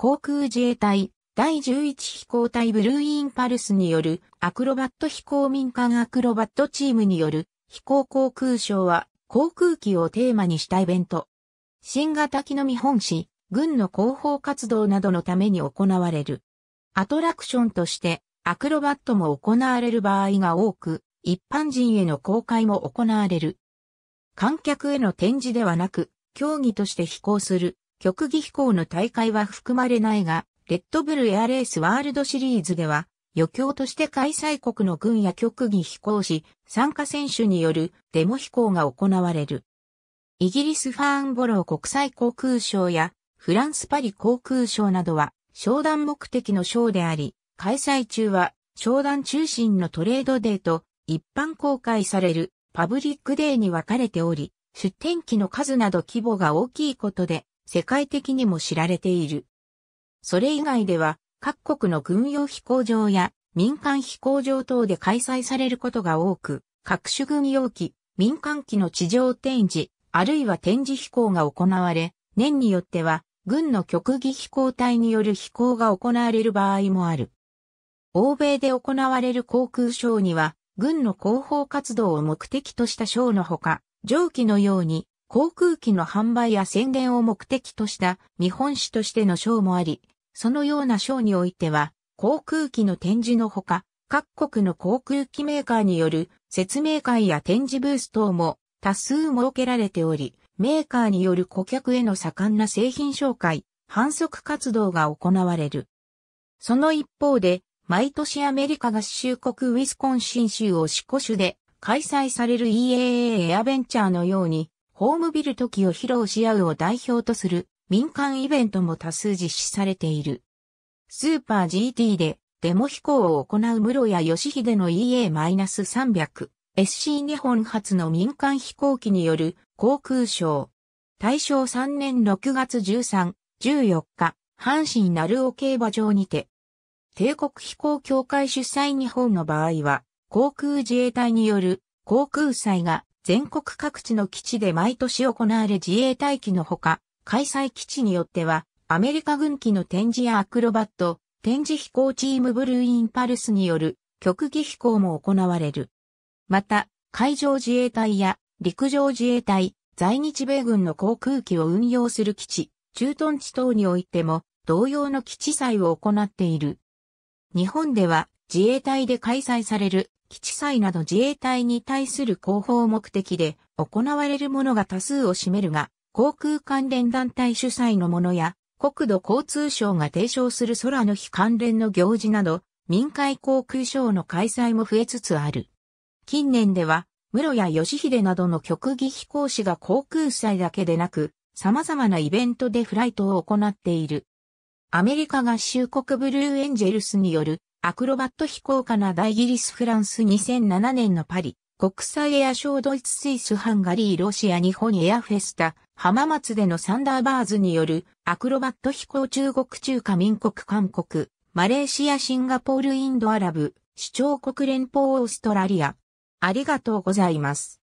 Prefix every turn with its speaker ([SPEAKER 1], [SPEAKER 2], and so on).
[SPEAKER 1] 航空自衛隊第11飛行隊ブルーインパルスによるアクロバット飛行民間アクロバットチームによる飛行航空ショーは航空機をテーマにしたイベント。新型機の見本市、軍の広報活動などのために行われる。アトラクションとしてアクロバットも行われる場合が多く、一般人への公開も行われる。観客への展示ではなく、競技として飛行する極技飛行の大会は含まれないが、レッドブルエアレースワールドシリーズでは、余興として開催国の軍や極技飛行士、参加選手によるデモ飛行が行われる。イギリスファーンボロー国際航空賞やフランスパリ航空賞などは商談目的の賞であり、開催中は商談中心のトレードデーと一般公開されるパブリックデーに分かれており、出展機の数など規模が大きいことで世界的にも知られている。それ以外では、各国の軍用飛行場や民間飛行場等で開催されることが多く、各種軍用機、民間機の地上展示、あるいは展示飛行が行われ、年によっては、軍の極技飛行隊による飛行が行われる場合もある。欧米で行われる航空ショーには、軍の広報活動を目的としたショーのほか、上記のように航空機の販売や宣伝を目的とした日本史としての賞もあり、そのような賞においては、航空機の展示のほか、各国の航空機メーカーによる説明会や展示ブース等も多数設けられており、メーカーによる顧客への盛んな製品紹介、反則活動が行われる。その一方で、毎年アメリカ合衆国ウィスコンシン州を四個州で開催される EAA エアベンチャーのように、ホームビル時を披露し合うを代表とする民間イベントも多数実施されている。スーパー GT でデモ飛行を行う室谷義秀の EA-300、SC 日本初の民間飛行機による航空ショー。大正3年6月13、14日、阪神鳴尾競馬場にて、帝国飛行協会主催日本の場合は、航空自衛隊による航空祭が全国各地の基地で毎年行われ自衛隊機のほか、開催基地によっては、アメリカ軍機の展示やアクロバット、展示飛行チームブルーインパルスによる極技飛行も行われる。また、海上自衛隊や陸上自衛隊、在日米軍の航空機を運用する基地、駐屯地等においても同様の基地祭を行っている。日本では自衛隊で開催される基地祭など自衛隊に対する広報目的で行われるものが多数を占めるが、航空関連団体主催のものや、国土交通省が提唱する空の日関連の行事など、民間航空ショーの開催も増えつつある。近年では、室谷義秀などの極技飛行士が航空祭だけでなく、様々なイベントでフライトを行っている。アメリカ合衆国ブルーエンジェルスによるアクロバット飛行カナダイギリスフランス2007年のパリ、国際エアショードイツスイスハンガリーロシア日本エアフェスタ、浜松でのサンダーバーズによるアクロバット飛行中国中華民国韓国、マレーシアシンガポールインドアラブ、主張国連邦オーストラリア。ありがとうございます。